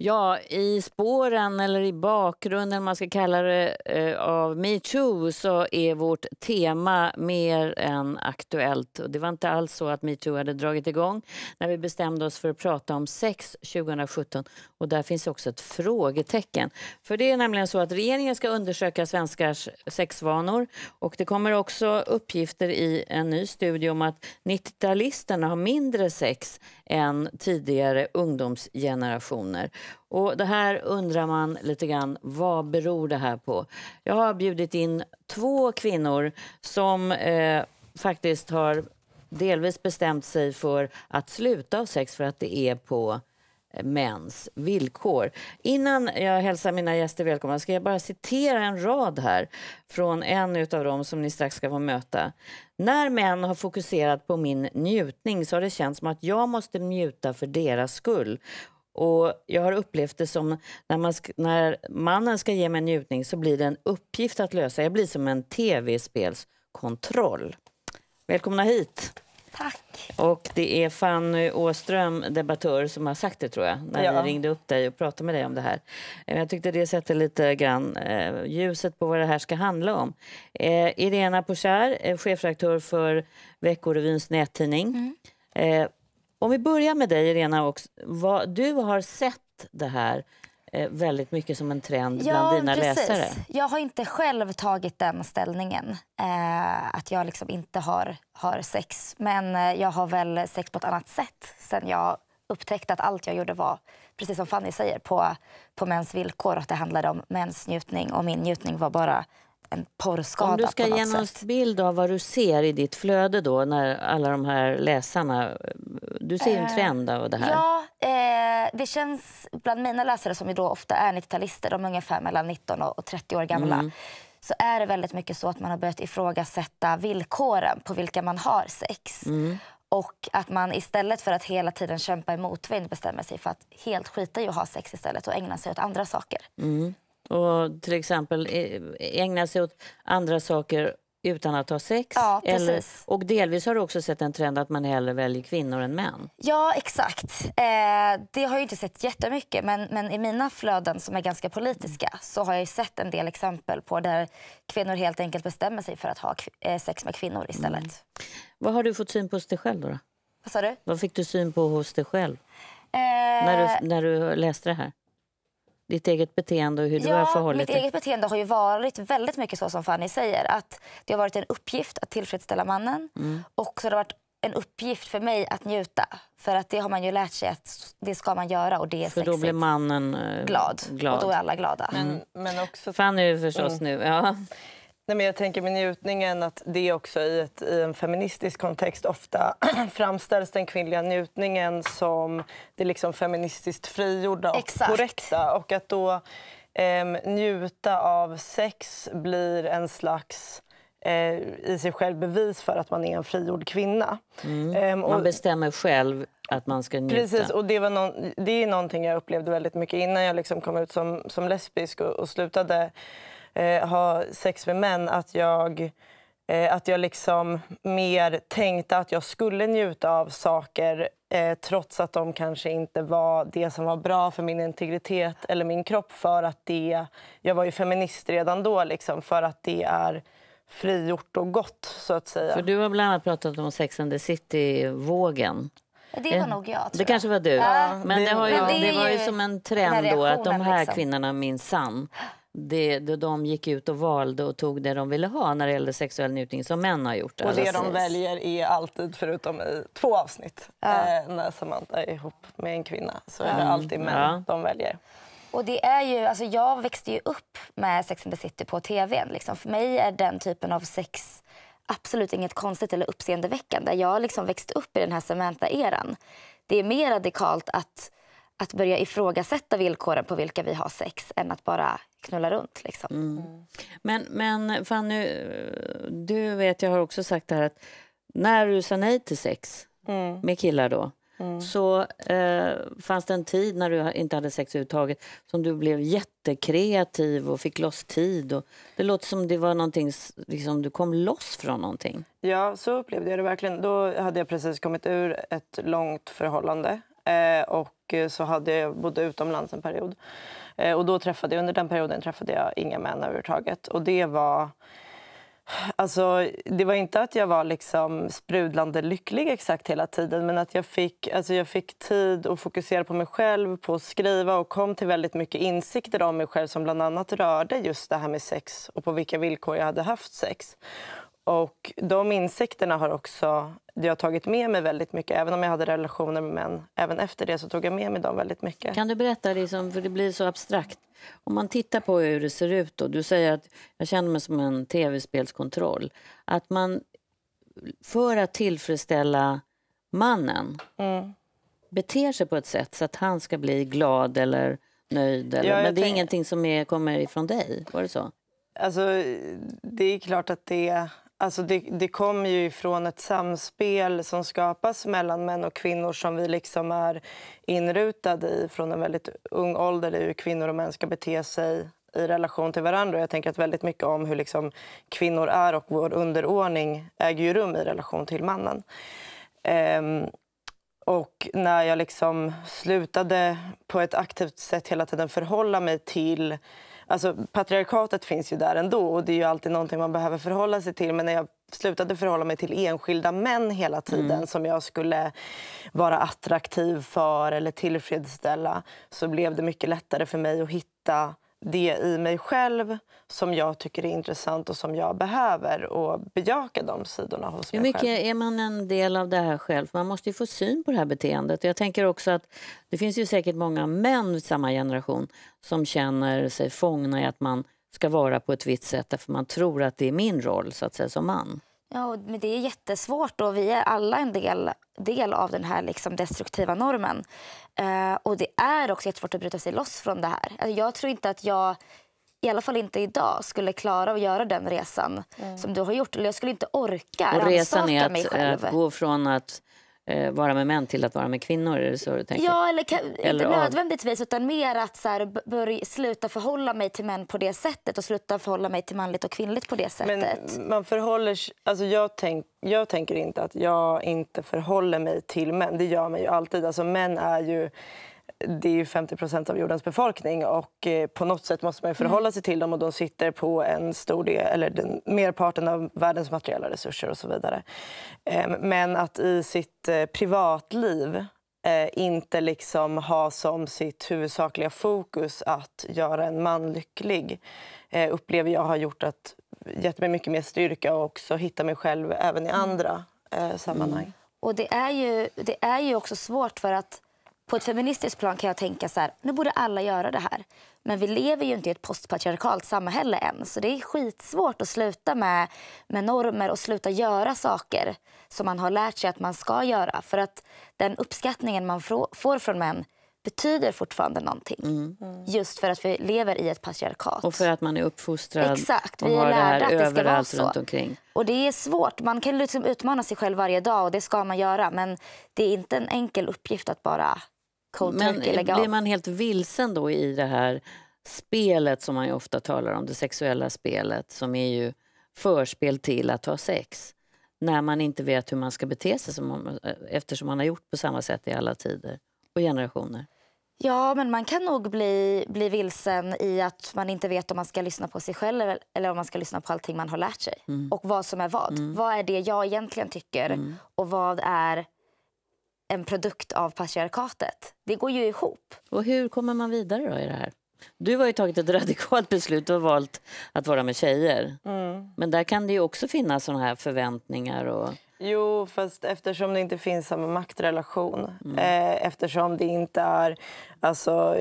Ja, i spåren eller i bakgrunden, man ska kalla det, eh, av metoo så är vårt tema mer än aktuellt. Och det var inte alls så att metoo hade dragit igång när vi bestämde oss för att prata om sex 2017. Och där finns också ett frågetecken. För det är nämligen så att regeringen ska undersöka svenskars sexvanor och det kommer också uppgifter i en ny studie om att 90-talisterna har mindre sex än tidigare ungdomsgenerationer. Och det här undrar man lite grann, vad beror det här på? Jag har bjudit in två kvinnor som eh, faktiskt har delvis bestämt sig för att sluta av sex för att det är på eh, mäns villkor. Innan jag hälsar mina gäster välkomna ska jag bara citera en rad här från en av dem som ni strax ska få möta. När män har fokuserat på min njutning så har det känts som att jag måste njuta för deras skull och jag har upplevt det som när, man när mannen ska ge mig njutning så blir det en uppgift att lösa. Jag blir som en tv-spelskontroll. Välkomna hit! Tack. Och det är Fanny Åström, debattör, som har sagt det tror jag, när ja. jag ringde upp dig och pratade med dig om det här. Eh, jag tyckte det sätter lite grann eh, ljuset på vad det här ska handla om. Eh, Irena Pochar, eh, chefredaktör för Veckorevyns nättidning. Mm. Eh, om vi börjar med dig, Irena, också. Vad, du har sett det här eh, väldigt mycket som en trend ja, bland dina precis. läsare. Jag har inte själv tagit den ställningen, eh, att jag liksom inte har, har sex. Men eh, jag har väl sex på ett annat sätt sen jag upptäckte att allt jag gjorde var, precis som Fanny säger, på, på mäns villkor. Att det handlade om mäns njutning och min njutning var bara en porrskada. Om du ska ge någon bild av vad du ser i ditt flöde då när alla de här läsarna... Du ser ju en eh, trend av det här. Ja, eh, det känns bland mina läsare som ju då ofta är 90-talister, de är ungefär mellan 19 och 30 år gamla. Mm. Så är det väldigt mycket så att man har börjat ifrågasätta villkoren på vilka man har sex. Mm. Och att man istället för att hela tiden kämpa i motvind bestämmer sig för att helt skita i att ha sex istället och ägna sig åt andra saker. Mm och till exempel ägna sig åt andra saker utan att ha sex. Ja, eller, och delvis har du också sett en trend att man hellre väljer kvinnor än män. Ja, exakt. Eh, det har jag inte sett jättemycket, men, men i mina flöden som är ganska politiska mm. så har jag sett en del exempel på där kvinnor helt enkelt bestämmer sig för att ha eh, sex med kvinnor istället. Mm. Vad har du fått syn på hos dig själv då? Vad sa du? Vad fick du syn på hos dig själv? Eh... När, du, när du läste det här? ditt eget beteende och hur du ja, har förhållit mitt dig? Mitt eget beteende har ju varit väldigt mycket så som Fanny säger. Att Det har varit en uppgift att tillfredsställa mannen mm. och så har det varit en uppgift för mig att njuta. För att det har man ju lärt sig att det ska man göra och det är För sexigt. då blir mannen glad. Eh, glad. Och då är alla glada. Men, mm. men också... Fanny förstås mm. nu. Ja. Nej, men jag tänker med njutningen att det också i, ett, i en feministisk kontext ofta framställs den kvinnliga njutningen som det liksom feministiskt frigjorda och Exakt. korrekta. Och att då eh, njuta av sex blir en slags eh, i sig själv bevis för att man är en frigjord kvinna. Mm. Ehm, och, man bestämmer själv att man ska njuta. Precis, och det, var någon, det är någonting jag upplevde väldigt mycket innan jag liksom kom ut som, som lesbisk och, och slutade eh, ha sex med män att jag, eh, att jag liksom mer tänkte att jag skulle njuta av saker eh, trots att de kanske inte var det som var bra för min integritet eller min kropp. för att det, Jag var ju feminist redan då, liksom, för att det är frigjort och gott, så att säga. För Du har bland annat pratat om Sex and the City-vågen. Det var eh, nog jag. det kanske var du. Ja, men det, det, ju, men det, det, var ju som en trend då, att de här liksom. kvinnorna minsann det, det, de gick ut och valde och tog det de ville ha när det gällde sexuell njutning som män har gjort. Och det de väljer är alltid, förutom i två avsnitt ja. eh, när Samantha är ihop med en kvinna, så är det mm. alltid män ja. de väljer. Och det är ju, alltså jag växte ju upp med Sex and the City på tv. Liksom. För mig är den typen av sex absolut inget konstigt eller uppseendeväckande. Jag har liksom växt upp i den här Samantha-eran. Det är mer radikalt att att börja ifrågasätta villkoren på vilka vi har sex än att bara knulla runt. Liksom. Mm. mm. Men, men Fanny, du vet, jag har också sagt det här att när du sa nej till sex mm. med killar då mm. så eh, fanns det en tid när du inte hade sex överhuvudtaget som du blev jättekreativ och fick loss tid. Och det låter som det var någonting, liksom, du kom loss från någonting. Ja, så upplevde jag det verkligen. Då hade jag precis kommit ur ett långt förhållande eh, och Eh, så hade jag bodde utomlands en period. Eh, och då träffade jag, under den perioden träffade jag inga män överhuvudtaget. Och det var... Alltså, det var inte att jag var liksom sprudlande lycklig exakt hela tiden men att jag fick, alltså jag fick tid att fokusera på mig själv, på att skriva och kom till väldigt mycket insikter om mig själv som bland annat rörde just det här med sex och på vilka villkor jag hade haft sex. Och de insikterna har också jag har tagit med mig väldigt mycket. Även om jag hade relationer med män, även efter det så tog jag med mig dem väldigt mycket. Kan du berätta, liksom, för det blir så abstrakt. Om man tittar på hur det ser ut då. Du säger att jag känner mig som en tv-spelskontroll. Att man, för att tillfredsställa mannen, mm. beter sig på ett sätt så att han ska bli glad eller nöjd. Eller, ja, men det är tänkte... ingenting som är, kommer ifrån dig, var det så? Alltså, det är klart att det är... Alltså det, det kommer ju från ett samspel som skapas mellan män och kvinnor som vi liksom är inrutade i från en väldigt ung ålder i hur kvinnor och män ska bete sig i relation till varandra. Jag tänker att väldigt mycket om hur liksom kvinnor är och vår underordning äger ju rum i relation till mannen. Ehm, och när jag liksom slutade på ett aktivt sätt hela tiden förhålla mig till Alltså, patriarkatet finns ju där ändå och det är ju alltid någonting man behöver förhålla sig till. Men när jag slutade förhålla mig till enskilda män hela tiden mm. som jag skulle vara attraktiv för eller tillfredsställa så blev det mycket lättare för mig att hitta det i mig själv som jag tycker är intressant och som jag behöver och bejaka de sidorna hos mig själv. Hur mycket är man en del av det här själv? Man måste ju få syn på det här beteendet. Jag tänker också att det finns ju säkert många män i samma generation som känner sig fångna i att man ska vara på ett visst sätt därför man tror att det är min roll så att säga som man. Ja, men det är jättesvårt och vi är alla en del, del av den här liksom destruktiva normen. Eh, och det är också jättesvårt att bryta sig loss från det här. Alltså, jag tror inte att jag, i alla fall inte idag, skulle klara att göra den resan mm. som du har gjort. Eller jag skulle inte orka och resan är att, mig eh, själv. Att gå från att eh, vara med män till att vara med kvinnor? Är det så du tänker? Ja, eller, kan, eller inte nödvändigtvis, utan mer att så här, börja, sluta förhålla mig till män på det sättet och sluta förhålla mig till manligt och kvinnligt på det sättet. Men man förhåller alltså jag, tänk, jag tänker inte att jag inte förhåller mig till män. Det gör man ju alltid. Alltså, män är ju det är ju 50 av jordens befolkning och eh, på något sätt måste man förhålla mm. sig till dem och de sitter på en stor del, eller den, merparten av världens materiella resurser och så vidare. Ehm, men att i sitt eh, privatliv eh, inte liksom ha som sitt huvudsakliga fokus att göra en man lycklig upplever jag har gjort att gett mig mycket mer styrka och också hitta mig själv även i mm. andra sammanhang. Mm. Och det är, ju, det är ju också svårt för att på ett feministiskt plan kan jag tänka så här, nu borde alla göra det här. Men vi lever ju inte i ett postpatriarkalt samhälle än så det är skitsvårt att sluta med, med normer och sluta göra saker som man har lärt sig att man ska göra. För att den uppskattningen man får från män betyder fortfarande någonting. Mm. Just för att vi lever i ett patriarkat. Och för att man är uppfostrad Exakt, och vi och har det här att det överallt runt omkring. Och det är svårt. Man kan liksom utmana sig själv varje dag och det ska man göra. Men det är inte en enkel uppgift att bara cold Men turkey, lägga av. blir man helt vilsen då i det här spelet som man ju ofta talar om, det sexuella spelet som är ju förspel till att ha sex när man inte vet hur man ska bete sig som man, eftersom man har gjort på samma sätt i alla tider och generationer? Ja, men man kan nog bli, bli vilsen i att man inte vet om man ska lyssna på sig själv eller om man ska lyssna på allting man har lärt sig. Mm. Och vad som är vad. Mm. Vad är det jag egentligen tycker mm. och vad är en produkt av patriarkatet. Det går ju ihop. Och hur kommer man vidare då i det här? Du har ju tagit ett radikalt beslut och valt att vara med tjejer. Mm. Men där kan det ju också finnas såna här förväntningar. Och... Jo, fast eftersom det inte finns samma maktrelation. Mm. Eh, eftersom det inte är... Alltså,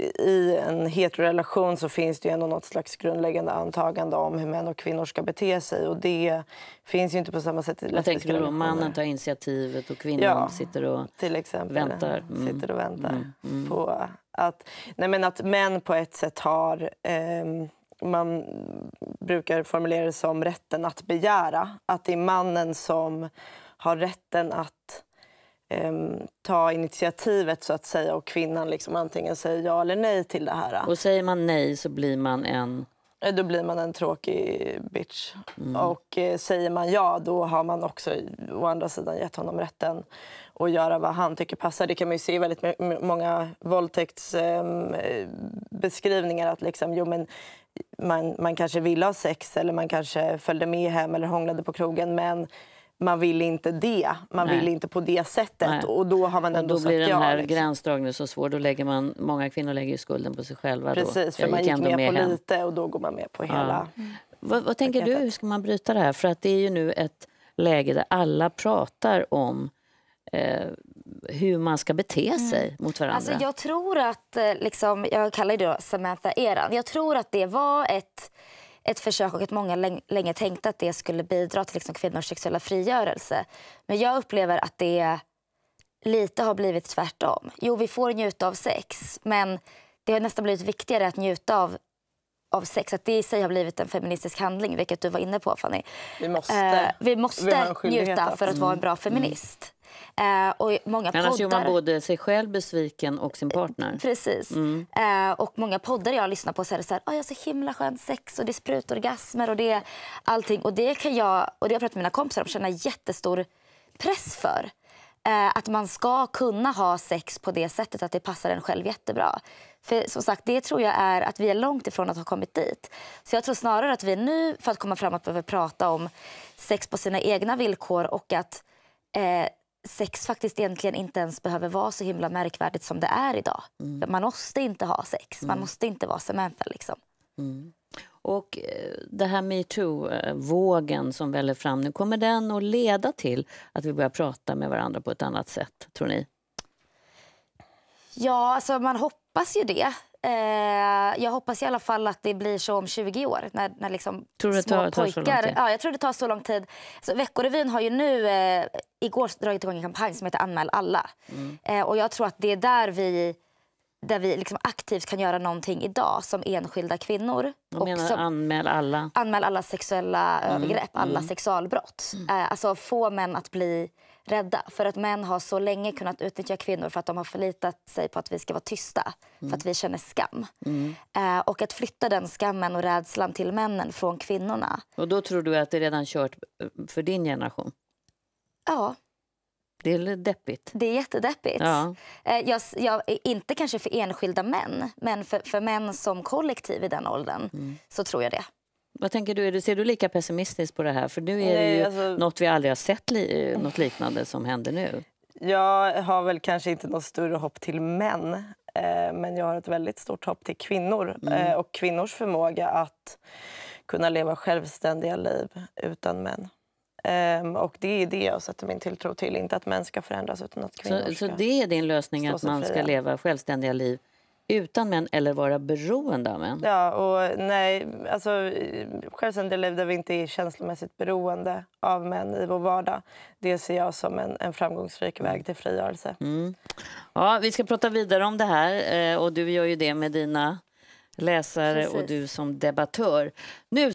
i en heterorelation så finns det ju ändå något slags grundläggande antagande om hur män och kvinnor ska bete sig. Och Det finns ju inte på samma sätt i Vad tänker du då? Mannen tar initiativet och kvinnan ja, sitter och till exempel, väntar? Mm. Sitter och väntar mm. Mm. på att, nej men att män på ett sätt har... Eh, man brukar formulera det som rätten att begära. Att det är mannen som har rätten att Ehm, ta initiativet så att säga och kvinnan liksom antingen säger ja eller nej till det här. Och säger man nej så blir man en... Eh, då blir man en tråkig bitch. Mm. Och eh, säger man ja, då har man också å andra sidan gett honom rätten att göra vad han tycker passar. Det kan man ju se i väldigt många våldtäktsbeskrivningar. Ehm, eh, att liksom, jo, men man, man kanske ville ha sex eller man kanske följde med hem eller hånglade på krogen. Men man vill inte det, man Nej. vill inte på det sättet. Nej. Och då har man ändå och då blir den här ja, liksom. gränsdragningen så svår. Då lägger man, många kvinnor lägger skulden på sig själva. Precis, då. för man gick, gick med, med, på hem. lite och då går man med på ja. hela... Mm. Vad, vad, tänker du, hur ska man bryta det här? För att det är ju nu ett läge där alla pratar om eh, hur man ska bete mm. sig mm. mot varandra. Alltså jag tror att, eh, liksom, jag kallar det då Samantha-eran, jag tror att det var ett ett försök och att många länge tänkte att det skulle bidra till liksom kvinnors sexuella frigörelse. Men jag upplever att det lite har blivit tvärtom. Jo, vi får njuta av sex, men det har nästan blivit viktigare att njuta av av sex, att det i sig har blivit en feministisk handling, vilket du var inne på Fanny. Vi måste, eh, vi måste vi njuta för att vara en bra mm. feminist. Mm. Eh, och många Annars poddar... gör man både sig själv besviken och sin partner. Precis. Mm. Eh, och många poddar jag lyssnar på säger så här, jag har så himla skön sex och det är sprutorgasmer och det är allting. Och det kan jag, och det har jag pratat med mina kompisar om, känna jättestor press för. Eh, att man ska kunna ha sex på det sättet att det passar en själv jättebra. För som sagt, det tror jag är att vi är långt ifrån att ha kommit dit. Så jag tror snarare att vi nu, för att komma framåt, behöver prata om sex på sina egna villkor och att eh, sex faktiskt egentligen inte ens behöver vara så himla märkvärdigt som det är idag. Mm. Man måste inte ha sex, man mm. måste inte vara Samantha. Liksom. Mm. Och eh, det här metoo-vågen som väller fram nu, kommer den att leda till att vi börjar prata med varandra på ett annat sätt, tror ni? Ja, alltså man hoppas ju det. Eh, jag hoppas i alla fall att det blir så om 20 år. När, när liksom tror du små tar, pojkar... Tar så ja, jag tror det tar så lång tid. Så Veckorevyn har ju nu eh, igår dragit igång en kampanj som heter Anmäl alla. Mm. Eh, och jag tror att det är där vi där vi liksom aktivt kan göra någonting idag som enskilda kvinnor. Jag menar, och anmäl alla. Anmäl alla sexuella mm. övergrepp, alla mm. sexualbrott. Mm. Eh, alltså få män att bli rädda. För att män har så länge kunnat utnyttja kvinnor för att de har förlitat sig på att vi ska vara tysta, mm. för att mm. vi känner skam. Mm. Eh, och att flytta den skammen och rädslan till männen från kvinnorna. Och då tror du att det är redan kört eh, för din generation? Ja. Det är deppigt. Det är jättedeppigt. Ja. Eh, jag, jag, inte kanske för enskilda män, men för, för män som kollektiv i den åldern mm. så tror jag det. Vad tänker du? Ser du lika pessimistiskt på det här? För nu är Nej, det ju alltså... något vi aldrig har sett li något liknande som händer nu. Jag har väl kanske inte något större hopp till män, eh, men jag har ett väldigt stort hopp till kvinnor mm. eh, och kvinnors förmåga att kunna leva självständiga liv utan män. Um, och det är det jag sätter min tilltro till, inte att män ska förändras utan att kvinnor så, ska Så det är din lösning, att man ska leva självständiga liv utan män eller vara beroende av män? Ja, och nej, alltså, självständiga liv där vi inte är känslomässigt beroende av män i vår vardag det ser jag som en, en framgångsrik mm. väg till frigörelse. Mm. Ja, vi ska prata vidare om det här, eh, och du gör ju det med dina läsare Precis. och du som debattör. Nu